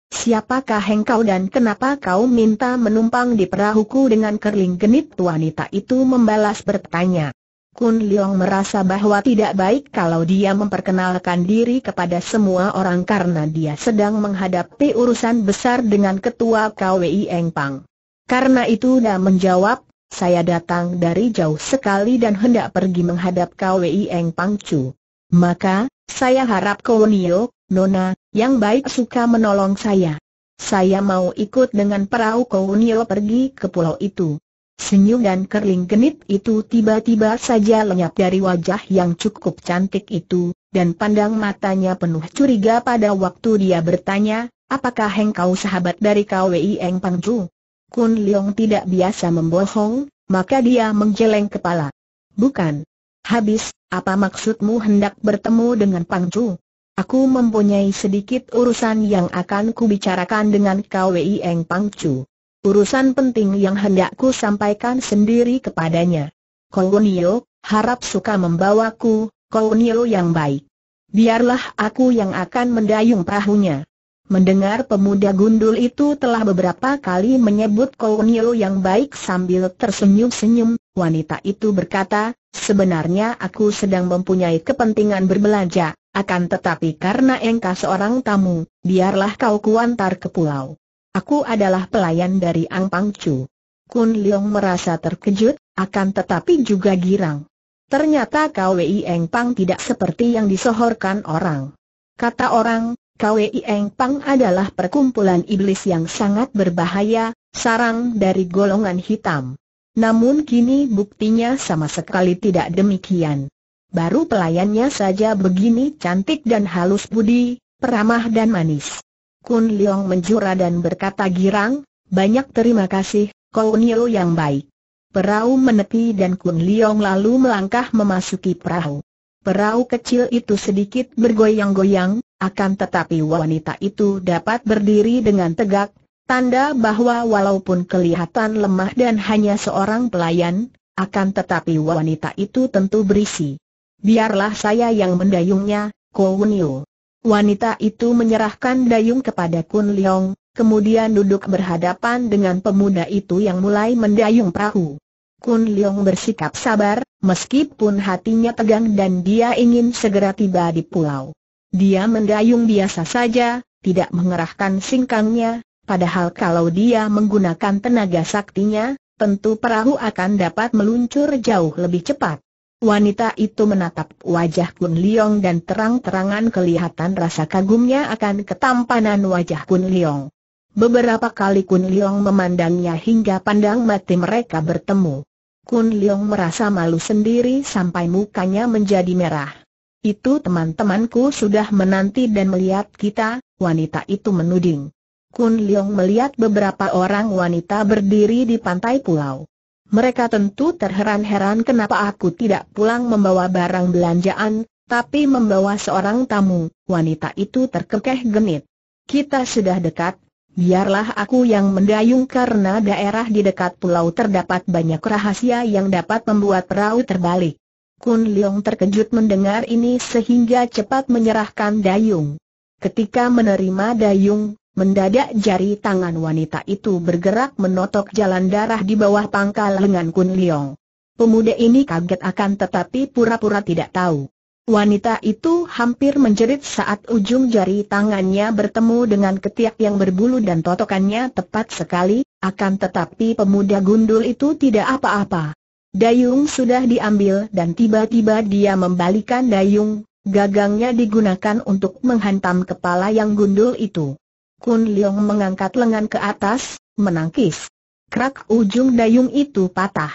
Siapakah engkau dan kenapa kau minta menumpang di perahuku dengan kerling genit wanita itu membalas bertanya. Kun Leong merasa bahwa tidak baik kalau dia memperkenalkan diri kepada semua orang karena dia sedang menghadapi urusan besar dengan ketua KWI Eng Pang. Karena itu dia menjawab, saya datang dari jauh sekali dan hendak pergi menghadap KWI Eng Pang Chu. Maka, saya harap Kowonio, Nona, yang baik suka menolong saya. Saya mau ikut dengan perahu Kowonio pergi ke pulau itu. Senyum dan kerling genit itu tiba-tiba saja lenyap dari wajah yang cukup cantik itu, dan pandang matanya penuh curiga pada waktu dia bertanya, apakah engkau sahabat dari KWI Eng Pangju? Kun Leong tidak biasa membohong, maka dia menjeleng kepala. Bukan. Habis, apa maksudmu hendak bertemu dengan Pang Chu? Aku mempunyai sedikit urusan yang akan kubicarakan dengan KWI Eng Chu. Urusan penting yang hendakku sampaikan sendiri kepadanya. Kounio, harap suka membawaku, Kounio yang baik. Biarlah aku yang akan mendayung perahunya. Mendengar pemuda gundul itu telah beberapa kali menyebut Kounio yang baik sambil tersenyum-senyum, wanita itu berkata, Sebenarnya aku sedang mempunyai kepentingan berbelanja, akan tetapi karena engkau seorang tamu, biarlah kau kuantar ke pulau. Aku adalah pelayan dari Ang Pang Pangcu. Kun Leong merasa terkejut, akan tetapi juga girang. Ternyata KWI Eng Pang tidak seperti yang disohorkan orang. Kata orang, KWI Eng Pang adalah perkumpulan iblis yang sangat berbahaya, sarang dari golongan hitam. Namun kini buktinya sama sekali tidak demikian. Baru pelayannya saja begini cantik dan halus budi, peramah dan manis. Kun Leong menjura dan berkata girang, banyak terima kasih, Kau Nio yang baik. Perahu menepi dan Kun Leong lalu melangkah memasuki perahu. Perahu kecil itu sedikit bergoyang-goyang, akan tetapi wanita itu dapat berdiri dengan tegak, Tanda bahwa walaupun kelihatan lemah dan hanya seorang pelayan, akan tetapi wanita itu tentu berisi. Biarlah saya yang mendayungnya, Kun Yu. Wanita itu menyerahkan dayung kepada Kun Leong, kemudian duduk berhadapan dengan pemuda itu yang mulai mendayung perahu. Kun Leong bersikap sabar, meskipun hatinya tegang dan dia ingin segera tiba di pulau. Dia mendayung biasa saja, tidak mengerahkan singkangnya, Padahal kalau dia menggunakan tenaga saktinya, tentu perahu akan dapat meluncur jauh lebih cepat. Wanita itu menatap wajah Kun Liong dan terang-terangan kelihatan rasa kagumnya akan ketampanan wajah Kun Liong. Beberapa kali Kun Liong memandangnya hingga pandang mati mereka bertemu. Kun Liong merasa malu sendiri sampai mukanya menjadi merah. Itu teman-temanku sudah menanti dan melihat kita, wanita itu menuding. Kun Leong melihat beberapa orang wanita berdiri di pantai pulau. Mereka tentu terheran-heran kenapa aku tidak pulang membawa barang belanjaan, tapi membawa seorang tamu, wanita itu terkekeh genit. Kita sudah dekat, biarlah aku yang mendayung karena daerah di dekat pulau terdapat banyak rahasia yang dapat membuat perahu terbalik. Kun Leong terkejut mendengar ini sehingga cepat menyerahkan dayung. Ketika menerima dayung, Mendadak jari tangan wanita itu bergerak menotok jalan darah di bawah pangkal lengan Kun Leong. Pemuda ini kaget akan tetapi pura-pura tidak tahu. Wanita itu hampir menjerit saat ujung jari tangannya bertemu dengan ketiak yang berbulu dan totokannya tepat sekali, akan tetapi pemuda gundul itu tidak apa-apa. Dayung sudah diambil dan tiba-tiba dia membalikan dayung, gagangnya digunakan untuk menghantam kepala yang gundul itu. Kun Leong mengangkat lengan ke atas, menangkis. Krak ujung dayung itu patah.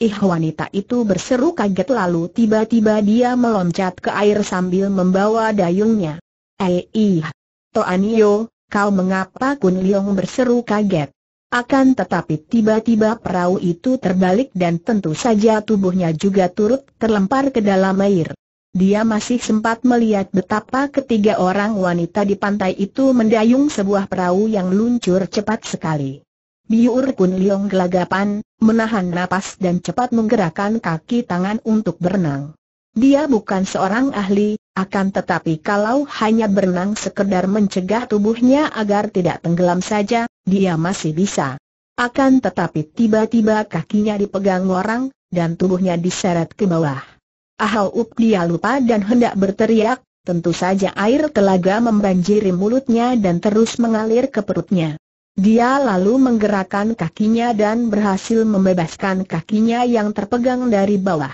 Ih eh, wanita itu berseru kaget lalu tiba-tiba dia meloncat ke air sambil membawa dayungnya. Eh ih! Iya. Toanio, kau mengapa Kun Leong berseru kaget? Akan tetapi tiba-tiba perahu itu terbalik dan tentu saja tubuhnya juga turut terlempar ke dalam air. Dia masih sempat melihat betapa ketiga orang wanita di pantai itu mendayung sebuah perahu yang luncur cepat sekali. Biur Kun Leong gelagapan, menahan napas dan cepat menggerakkan kaki tangan untuk berenang. Dia bukan seorang ahli, akan tetapi kalau hanya berenang sekedar mencegah tubuhnya agar tidak tenggelam saja, dia masih bisa. Akan tetapi tiba-tiba kakinya dipegang orang, dan tubuhnya diseret ke bawah. Ahau Up dia lupa dan hendak berteriak, tentu saja air telaga membanjiri mulutnya dan terus mengalir ke perutnya. Dia lalu menggerakkan kakinya dan berhasil membebaskan kakinya yang terpegang dari bawah.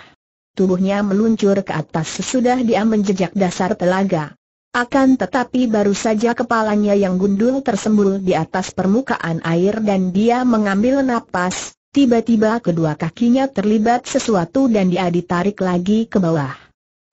Tubuhnya meluncur ke atas sesudah dia menjejak dasar telaga. Akan tetapi baru saja kepalanya yang gundul tersembul di atas permukaan air dan dia mengambil napas, Tiba-tiba kedua kakinya terlibat sesuatu dan dia ditarik lagi ke bawah.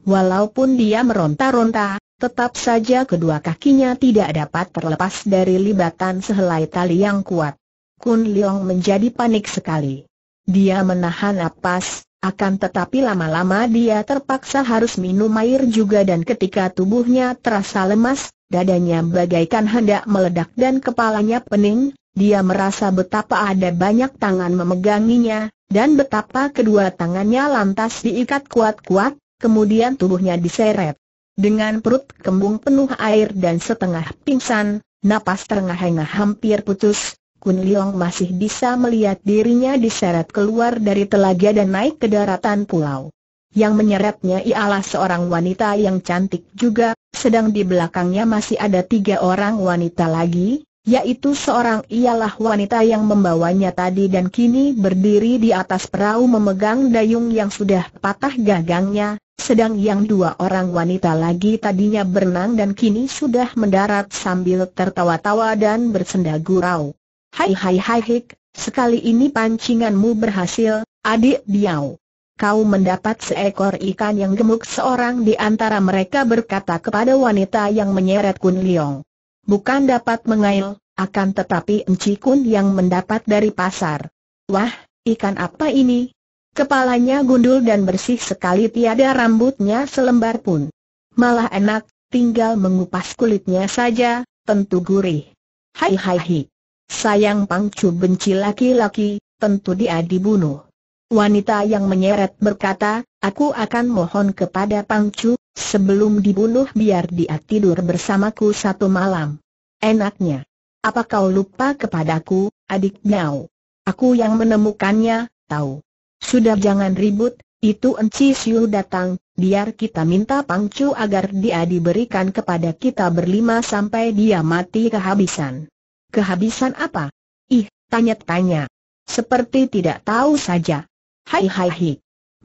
Walaupun dia meronta-ronta, tetap saja kedua kakinya tidak dapat terlepas dari libatan sehelai tali yang kuat. Kun Leong menjadi panik sekali. Dia menahan napas, akan tetapi lama-lama dia terpaksa harus minum air juga dan ketika tubuhnya terasa lemas, dadanya bagaikan hendak meledak dan kepalanya pening, dia merasa betapa ada banyak tangan memeganginya, dan betapa kedua tangannya lantas diikat kuat-kuat, kemudian tubuhnya diseret. Dengan perut kembung penuh air dan setengah pingsan, napas terengah-engah hampir putus, Kun Liong masih bisa melihat dirinya diseret keluar dari telaga dan naik ke daratan pulau. Yang menyeretnya ialah seorang wanita yang cantik juga, sedang di belakangnya masih ada tiga orang wanita lagi, yaitu seorang ialah wanita yang membawanya tadi dan kini berdiri di atas perahu memegang dayung yang sudah patah gagangnya, sedang yang dua orang wanita lagi tadinya berenang dan kini sudah mendarat sambil tertawa-tawa dan bersenda gurau. Hai hai hai hik, sekali ini pancinganmu berhasil, adik biau. Kau mendapat seekor ikan yang gemuk seorang di antara mereka berkata kepada wanita yang menyeret Kun Leong. Bukan dapat mengail, akan tetapi Enci Kun yang mendapat dari pasar. Wah, ikan apa ini? Kepalanya gundul dan bersih sekali tiada rambutnya selembar pun. Malah enak, tinggal mengupas kulitnya saja, tentu gurih. Hai hai hai. Sayang Pangcu benci laki-laki, tentu dia dibunuh. Wanita yang menyeret berkata, aku akan mohon kepada Pangcu, Sebelum dibunuh biar dia tidur bersamaku satu malam. Enaknya. Apa kau lupa kepadaku, adik Miao? Aku yang menemukannya, tahu. Sudah jangan ribut, itu Enci Siu datang, biar kita minta pangcu agar dia diberikan kepada kita berlima sampai dia mati kehabisan. Kehabisan apa? Ih, tanya-tanya. Seperti tidak tahu saja. Hai hai hai.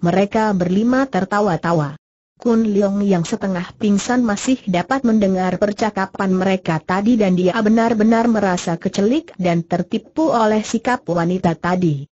Mereka berlima tertawa-tawa. Kun Leong yang setengah pingsan masih dapat mendengar percakapan mereka tadi dan dia benar-benar merasa kecelik dan tertipu oleh sikap wanita tadi.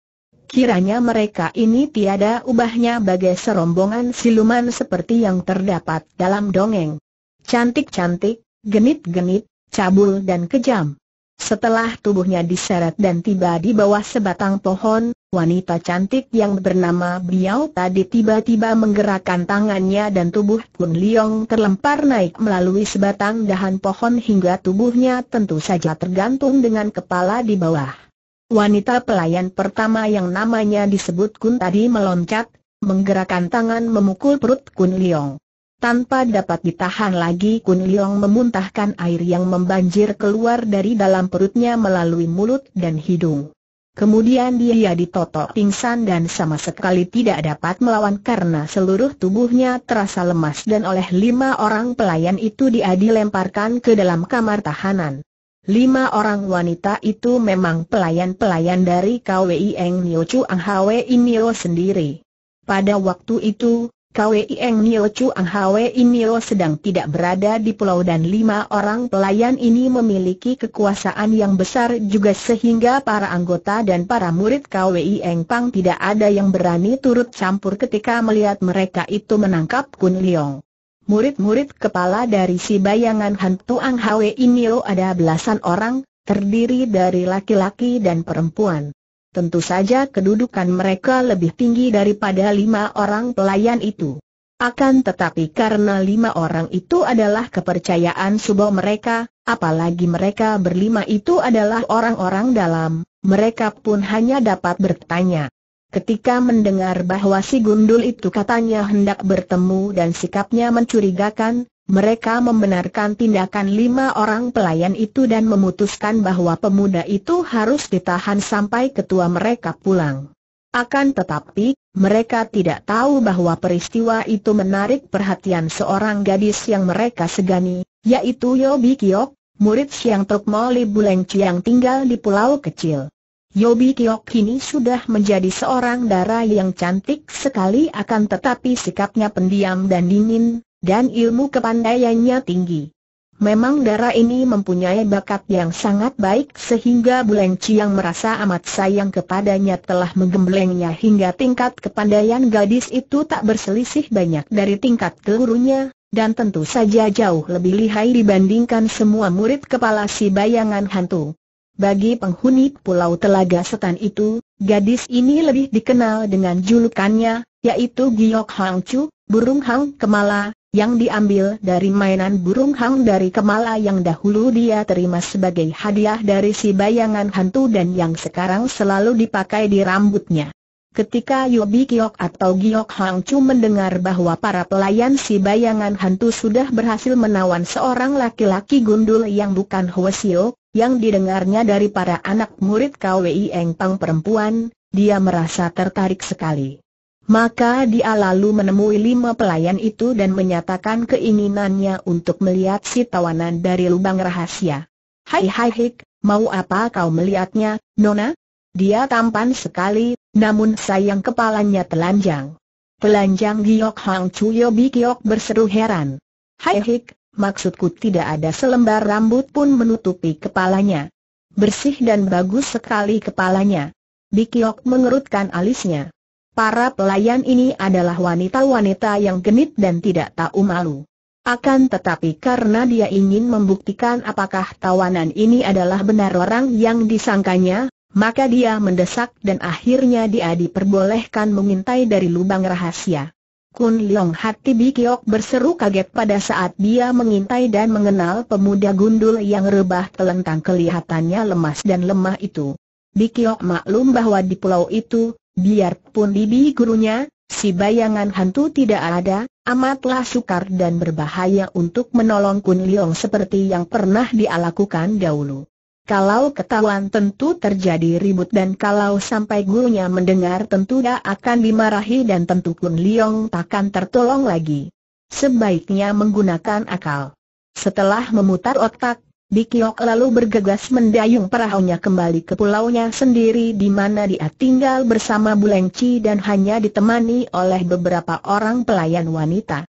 Kiranya mereka ini tiada ubahnya bagai serombongan siluman seperti yang terdapat dalam dongeng. Cantik-cantik, genit-genit, cabul dan kejam. Setelah tubuhnya diseret dan tiba di bawah sebatang pohon, wanita cantik yang bernama Biao tadi tiba-tiba menggerakkan tangannya dan tubuh Kun Liong terlempar naik melalui sebatang dahan pohon hingga tubuhnya tentu saja tergantung dengan kepala di bawah. Wanita pelayan pertama yang namanya disebut Kun tadi meloncat, menggerakkan tangan memukul perut Kun Liong. Tanpa dapat ditahan lagi Kun Leong memuntahkan air yang membanjir keluar dari dalam perutnya melalui mulut dan hidung. Kemudian dia ditotok pingsan dan sama sekali tidak dapat melawan karena seluruh tubuhnya terasa lemas dan oleh lima orang pelayan itu dia dilemparkan ke dalam kamar tahanan. Lima orang wanita itu memang pelayan-pelayan dari KWI Eng Nio Chu Ang Hwe sendiri. Pada waktu itu, KWI Eng Nio Chuang Hwei Nio sedang tidak berada di pulau dan lima orang pelayan ini memiliki kekuasaan yang besar juga sehingga para anggota dan para murid Kwei Eng Pang tidak ada yang berani turut campur ketika melihat mereka itu menangkap Kun Leong. Murid-murid kepala dari si bayangan hantu Ang Hwei Nio ada belasan orang, terdiri dari laki-laki dan perempuan. Tentu saja kedudukan mereka lebih tinggi daripada lima orang pelayan itu. Akan tetapi karena lima orang itu adalah kepercayaan subuh mereka, apalagi mereka berlima itu adalah orang-orang dalam, mereka pun hanya dapat bertanya. Ketika mendengar bahwa si gundul itu katanya hendak bertemu dan sikapnya mencurigakan, mereka membenarkan tindakan lima orang pelayan itu dan memutuskan bahwa pemuda itu harus ditahan sampai ketua mereka pulang. Akan tetapi, mereka tidak tahu bahwa peristiwa itu menarik perhatian seorang gadis yang mereka segani, yaitu Yobi Kiok, murid Siang Tok Moli Buleng yang tinggal di pulau kecil. Yobi Kiok kini sudah menjadi seorang darah yang cantik sekali akan tetapi sikapnya pendiam dan dingin, dan ilmu kepandaiannya tinggi. Memang darah ini mempunyai bakat yang sangat baik sehingga Buleng Ciang merasa amat sayang kepadanya telah menggemblengnya hingga tingkat kepandaian gadis itu tak berselisih banyak dari tingkat gurunya, dan tentu saja jauh lebih lihai dibandingkan semua murid kepala si bayangan hantu. Bagi penghuni pulau telaga setan itu, gadis ini lebih dikenal dengan julukannya, yaitu Giok Hang Chu, burung hang kemala, yang diambil dari mainan burung hang dari Kemala yang dahulu dia terima sebagai hadiah dari si bayangan hantu dan yang sekarang selalu dipakai di rambutnya. Ketika Yobi Kiok atau Giok Hang Chu mendengar bahwa para pelayan si bayangan hantu sudah berhasil menawan seorang laki-laki gundul yang bukan Hwasio, yang didengarnya dari para anak murid KWI Pang perempuan, dia merasa tertarik sekali. Maka dia lalu menemui lima pelayan itu dan menyatakan keinginannya untuk melihat si tawanan dari lubang rahasia. Hai hai hik, mau apa kau melihatnya, Nona? Dia tampan sekali, namun sayang kepalanya telanjang. Telanjang Giok Hang Chuyo Bikiok berseru heran. Hai hik, maksudku tidak ada selembar rambut pun menutupi kepalanya. Bersih dan bagus sekali kepalanya. Bikiok mengerutkan alisnya. Para pelayan ini adalah wanita-wanita yang genit dan tidak tahu malu. Akan tetapi karena dia ingin membuktikan apakah tawanan ini adalah benar orang yang disangkanya, maka dia mendesak dan akhirnya dia diperbolehkan mengintai dari lubang rahasia. Kun Leong Hati Bikiok berseru kaget pada saat dia mengintai dan mengenal pemuda gundul yang rebah telentang kelihatannya lemas dan lemah itu. Bikiok maklum bahwa di pulau itu, Biarpun bibi gurunya, si bayangan hantu tidak ada, amatlah sukar dan berbahaya untuk menolong Kun Leong seperti yang pernah dia lakukan dahulu. Kalau ketahuan tentu terjadi ribut dan kalau sampai gurunya mendengar tentu dia akan dimarahi dan tentu Kun Leong takkan tertolong lagi. Sebaiknya menggunakan akal. Setelah memutar otak, Bikiok lalu bergegas mendayung perahunya kembali ke pulaunya sendiri di mana dia tinggal bersama Bulengci dan hanya ditemani oleh beberapa orang pelayan wanita.